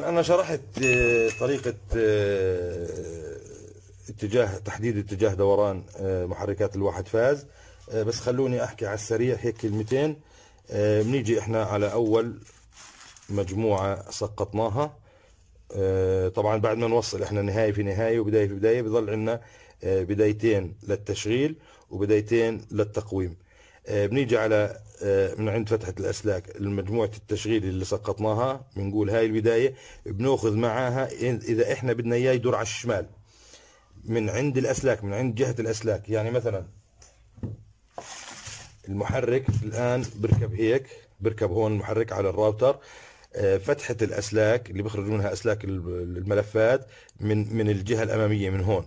طبعا انا شرحت آه، طريقه آه، اتجاه تحديد اتجاه دوران آه، محركات الواحد فاز بس خلوني احكي على السريع هيك كلمتين بنيجي احنا على اول مجموعه سقطناها طبعا بعد ما نوصل احنا نهايه في نهايه وبدايه في بدايه بضل عندنا بدايتين للتشغيل وبدايتين للتقويم آه، بنيجي على آه، من عند فتحة الأسلاك المجموعة التشغيل اللي سقطناها بنقول هاي البداية بناخذ معاها إذا إحنا بدنا إياه يدور على الشمال من عند الأسلاك من عند جهة الأسلاك يعني مثلا المحرك الآن بركب هيك بركب هون المحرك على الراوتر آه، فتحة الأسلاك اللي بخرج منها أسلاك الملفات من من الجهة الأمامية من هون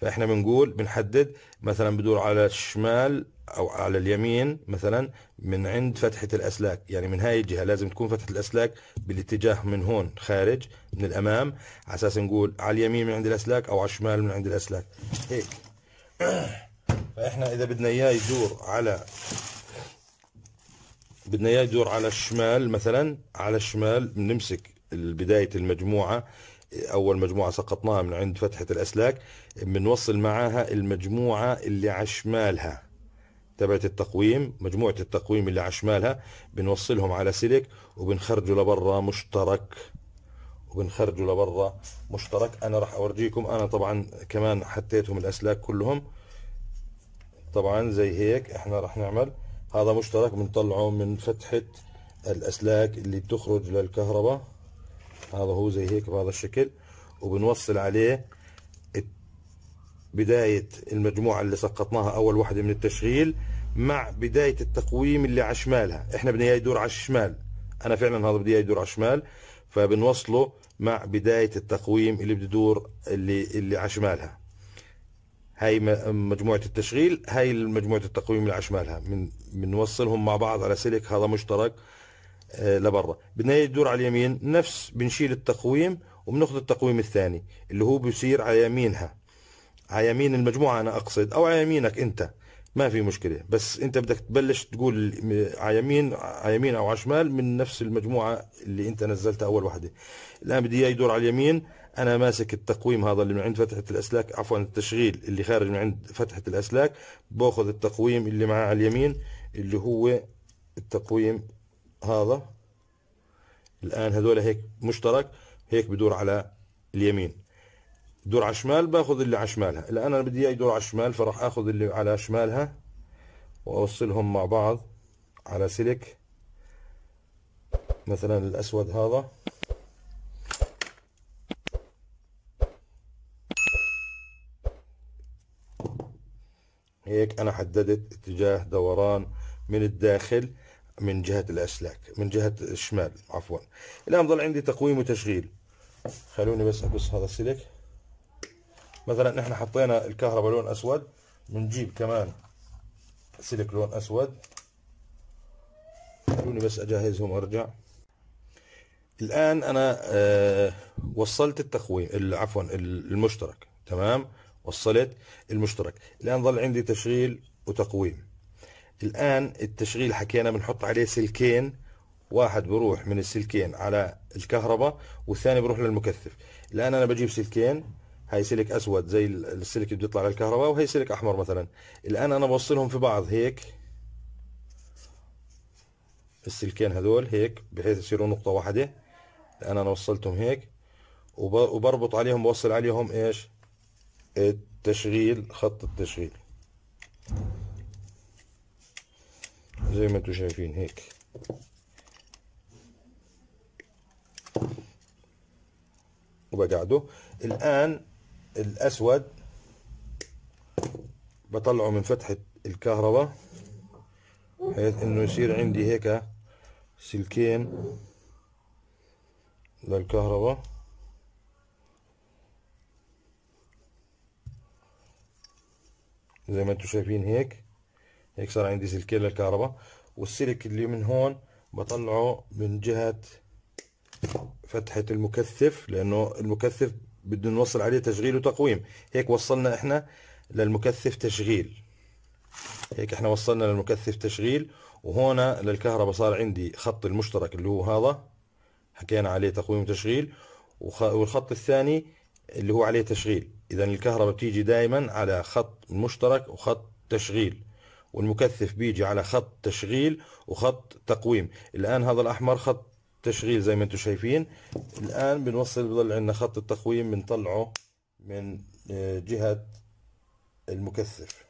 فاحنا بنقول بنحدد مثلا بدور على الشمال او على اليمين مثلا من عند فتحه الاسلاك يعني من هاي الجهه لازم تكون فتحه الاسلاك بالاتجاه من هون خارج من الامام على اساس نقول على اليمين من عند الاسلاك او على الشمال من عند الاسلاك هيك فاحنا اذا بدنا اياه يدور على بدنا اياه يدور على الشمال مثلا على الشمال بنمسك بدايه المجموعه اول مجموعه سقطناها من عند فتحه الاسلاك بنوصل معاها المجموعه اللي على شمالها تبعت التقويم مجموعه التقويم اللي على شمالها بنوصلهم على سلك وبنخرجوا لبرا مشترك وبنخرجوا لبرا مشترك انا راح اورجيكم انا طبعا كمان حطيتهم الاسلاك كلهم طبعا زي هيك احنا راح نعمل هذا مشترك بنطلعه من فتحه الاسلاك اللي بتخرج للكهرباء هذا هو زي هيك بهذا الشكل وبنوصل عليه بداية المجموعة اللي سقطناها أول وحدة من التشغيل مع بداية التقويم اللي على شمالها إحنا بدنا إياه يدور على الشمال أنا فعلا هذا بدي إياه يدور على الشمال فبنوصله مع بداية التقويم اللي بده يدور اللي اللي على شمالها هاي مجموعة التشغيل هاي مجموعة التقويم اللي على شمالها بنوصلهم مع بعض على سلك هذا مشترك آه، لبرا بدنا يدور على اليمين نفس بنشيل التقويم وبناخذ التقويم الثاني اللي هو بيصير على يمينها على يمين المجموعه انا اقصد او على يمينك انت ما في مشكله بس انت بدك تبلش تقول على يمين على يمين او على شمال من نفس المجموعه اللي انت نزلتها اول وحده الان بدي اياه يدور على اليمين انا ماسك التقويم هذا اللي من عند فتحه الاسلاك عفوا التشغيل اللي خارج من عند فتحه الاسلاك باخذ التقويم اللي معاه على اليمين اللي هو التقويم هذا الآن هذول هيك مشترك هيك بدور على اليمين دور على الشمال باخذ اللي على شمالها الآن أنا بدي إياه يدور على الشمال فراح آخذ اللي على شمالها وأوصلهم مع بعض على سلك مثلا الأسود هذا هيك أنا حددت اتجاه دوران من الداخل من جهة الأسلاك من جهة الشمال عفوا الآن ظل عندي تقويم وتشغيل خلوني بس أقص هذا السلك مثلا احنا حطينا الكهرباء لون أسود بنجيب كمان سلك لون أسود خلوني بس أجهزهم وأرجع الآن أنا آه، وصلت التقويم عفوا المشترك تمام وصلت المشترك الآن ظل عندي تشغيل وتقويم الآن التشغيل حكينا بنحط عليه سلكين واحد بروح من السلكين على الكهرباء والثاني بروح للمكثف الآن أنا بجيب سلكين هاي سلك أسود زي السلك اللي بيطلع على الكهرباء وهي سلك أحمر مثلا الآن أنا بوصلهم في بعض هيك السلكين هذول هيك بحيث يصيروا نقطة واحدة الآن أنا وصلتهم هيك وبربط عليهم بوصل عليهم إيش التشغيل خط التشغيل زي ما انتم شايفين هيك وبقعده الآن الأسود بطلعه من فتحة الكهرباء بحيث انه يصير عندي هيك سلكين للكهرباء زي ما انتم شايفين هيك هيك صار عندي سلكين للكهرباء والسلك اللي من هون بطلعه من جهة فتحة المكثف لأنه المكثف بده نوصل عليه تشغيل وتقويم هيك وصلنا احنا للمكثف تشغيل هيك احنا وصلنا للمكثف تشغيل وهنا للكهرباء صار عندي خط المشترك اللي هو هذا حكينا عليه تقويم وتشغيل والخط الثاني اللي هو عليه تشغيل اذا الكهرباء بتيجي دائما على خط مشترك وخط تشغيل والمكثف بيجي على خط تشغيل وخط تقويم الآن هذا الأحمر خط تشغيل زي ما انتم شايفين الآن بنوصل بضل عندنا خط التقويم بنطلعه من آه، جهة المكثف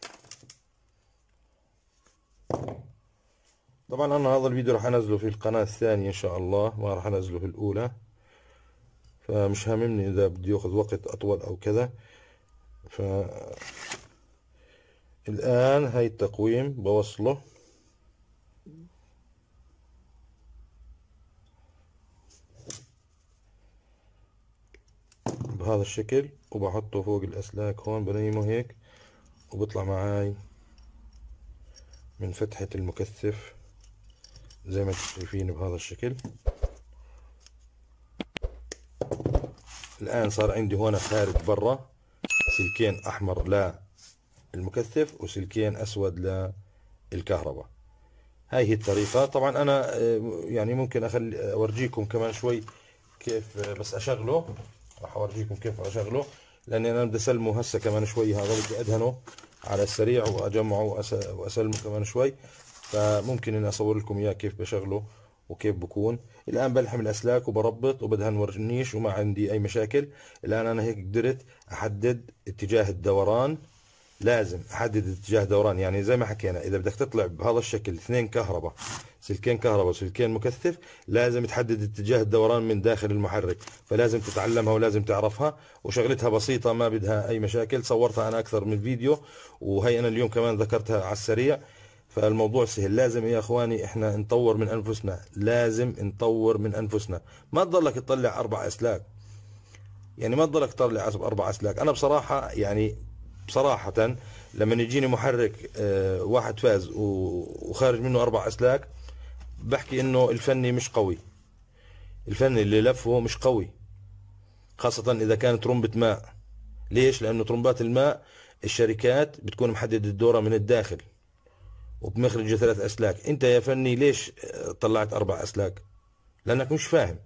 طبعا انا هذا الفيديو راح انزله في القناة الثانية ان شاء الله ما راح انزله في الاولى فمش هاممني اذا بدي ياخذ وقت اطول او كذا ف الآن هاي التقويم بوصله بهذا الشكل وبحطه فوق الأسلاك هون بنيمه هيك وبطلع معاي من فتحة المكثف زي ما شايفين بهذا الشكل الآن صار عندي هون خارج برا سلكين أحمر لا المكثف وسلكين أسود للكهرباء هاي هي الطريقة طبعا أنا آه، يعني ممكن أخلي آه، أورجيكم كمان شوي كيف آه، بس أشغله راح أورجيكم كيف أشغله لأني أنا بدي أسلمه هسه كمان شوي هذا بدي أدهنه على السريع وأجمعه وأسلمه كمان شوي فممكن اني اصور لكم اياه كيف بشغله وكيف بكون الان بلحم الاسلاك وبربط وبدهن ورنيش وما عندي اي مشاكل الان انا هيك قدرت احدد اتجاه الدوران لازم احدد اتجاه دوران يعني زي ما حكينا اذا بدك تطلع بهذا الشكل اثنين كهرباء سلكين كهرباء وسلكين مكثف لازم تحدد اتجاه الدوران من داخل المحرك فلازم تتعلمها ولازم تعرفها وشغلتها بسيطه ما بدها اي مشاكل صورتها انا اكثر من فيديو وهي انا اليوم كمان ذكرتها على السريع فالموضوع سهل لازم يا اخواني احنا نطور من انفسنا لازم نطور من انفسنا ما تضلك تطلع اربع اسلاك يعني ما تضلك تطلع اربع اسلاك انا بصراحه يعني بصراحة لما يجيني محرك آه، واحد فاز وخارج منه أربع أسلاك بحكي إنه الفني مش قوي الفني اللي لفه مش قوي خاصة إذا كانت ترمبة ماء ليش؟ لأنه ترمبات الماء الشركات بتكون محددة الدورة من الداخل وبمخرجه ثلاث أسلاك أنت يا فني ليش طلعت أربع أسلاك؟ لأنك مش فاهم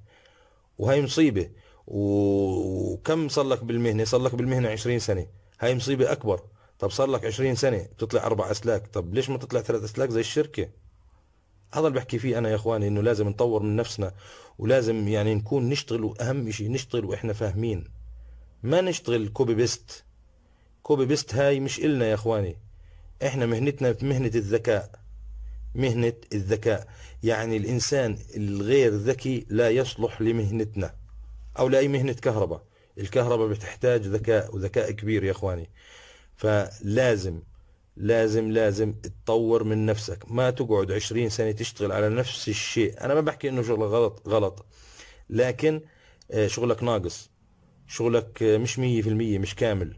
وهي مصيبة وكم صار لك بالمهنة؟ صار لك بالمهنة 20 سنة هاي مصيبه اكبر طب صار لك 20 سنه بتطلع اربع اسلاك طب ليش ما تطلع ثلاث اسلاك زي الشركه هذا اللي بحكي فيه انا يا اخواني انه لازم نطور من نفسنا ولازم يعني نكون نشتغل واهم شيء نشتغل واحنا فاهمين ما نشتغل كوبي بيست كوبي بيست هاي مش إلنا يا اخواني احنا مهنتنا مهنه الذكاء مهنه الذكاء يعني الانسان الغير ذكي لا يصلح لمهنتنا او لاي مهنه كهرباء الكهرباء بتحتاج ذكاء وذكاء كبير يا اخواني فلازم لازم لازم تطور من نفسك ما تقعد عشرين سنة تشتغل على نفس الشيء أنا ما بحكي إنه شغلك غلط غلط لكن آه، شغلك ناقص شغلك آه، مش مية في المية مش كامل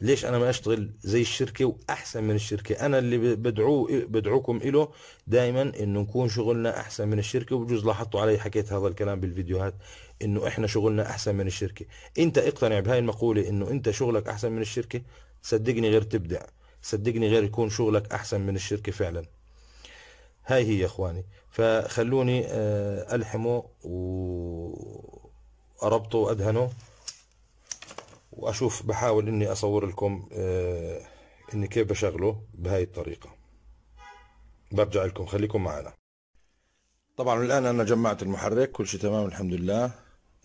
ليش انا ما اشتغل زي الشركه واحسن من الشركه انا اللي بدعوه بدعوكم له دائما انه نكون شغلنا احسن من الشركه وبجوز لاحظتوا علي حكيت هذا الكلام بالفيديوهات انه احنا شغلنا احسن من الشركه انت اقتنع بهاي المقوله انه انت شغلك احسن من الشركه صدقني غير تبدع صدقني غير يكون شغلك احسن من الشركه فعلا هاي هي يا اخواني فخلوني آه، الحمه واربطه وادهنه واشوف بحاول اني اصور لكم آه، اني كيف بشغله بهاي الطريقه برجع لكم خليكم معنا طبعا الان انا جمعت المحرك كل شيء تمام الحمد لله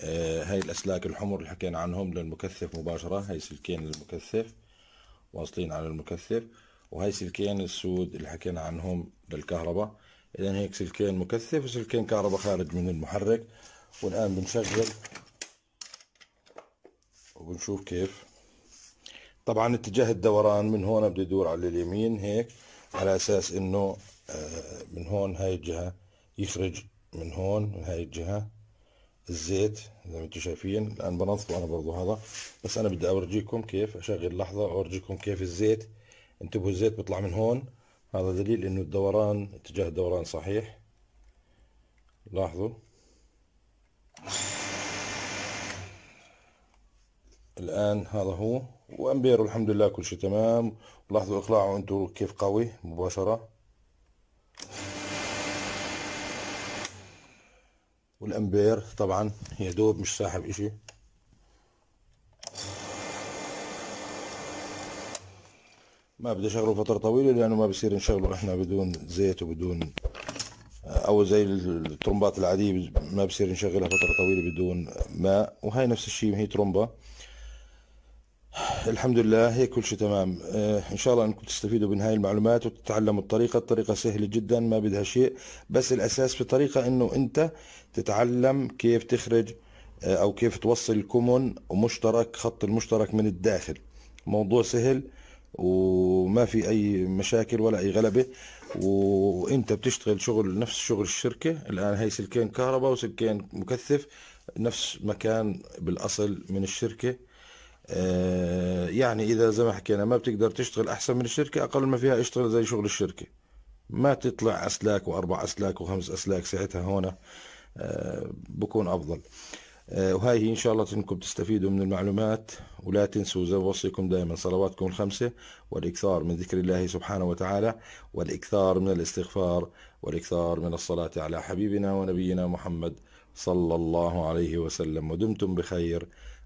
آه، هاي الاسلاك الحمر اللي حكينا عنهم للمكثف مباشره هاي سلكين للمكثف واصلين على المكثف وهي سلكين السود اللي حكينا عنهم للكهرباء اذا هيك سلكين مكثف وسلكين كهرباء خارج من المحرك والان بنشغل وبنشوف كيف طبعا اتجاه الدوران من هون بده يدور على اليمين هيك على اساس انه آه، من هون هاي الجهه يخرج من هون من هاي الجهه الزيت زي ما انتم شايفين الان بنظفه انا برضو هذا بس انا بدي اورجيكم كيف اشغل لحظه اورجيكم كيف الزيت انتبهوا الزيت بيطلع من هون هذا دليل انه الدوران اتجاه الدوران صحيح لاحظوا الآن هذا هو وأمبير الحمد لله كل شيء تمام لاحظوا إقلاعه أنتم كيف قوي مباشرة والأمبير طبعا هي دوب مش ساحب إشي ما بدي اشغله فتره طويله لانه ما بصير نشغله احنا بدون زيت وبدون آه، او زي الترمبات العاديه ما بصير نشغلها فتره طويله بدون ماء وهي نفس الشيء هي ترمبه الحمد لله هيك كل شيء تمام آه ان شاء الله انكم تستفيدوا من هاي المعلومات وتتعلموا الطريقه الطريقه سهله جدا ما بدها شيء بس الاساس في طريقه انه انت تتعلم كيف تخرج آه او كيف توصل كومون ومشترك خط المشترك من الداخل موضوع سهل وما في اي مشاكل ولا اي غلبه وانت بتشتغل شغل نفس شغل الشركه الان هي سلكين كهرباء وسلكين مكثف نفس مكان بالاصل من الشركه آه، يعني اذا زي ما حكينا ما بتقدر تشتغل احسن من الشركه اقل ما فيها اشتغل زي شغل الشركه ما تطلع اسلاك واربع اسلاك وخمس اسلاك ساعتها هون آه، بكون افضل آه، وهاي هي ان شاء الله انكم تستفيدوا من المعلومات ولا تنسوا زي وصيكم دائما صلواتكم الخمسه والاكثار من ذكر الله سبحانه وتعالى والاكثار من الاستغفار والاكثار من الصلاه على حبيبنا ونبينا محمد صلى الله عليه وسلم ودمتم بخير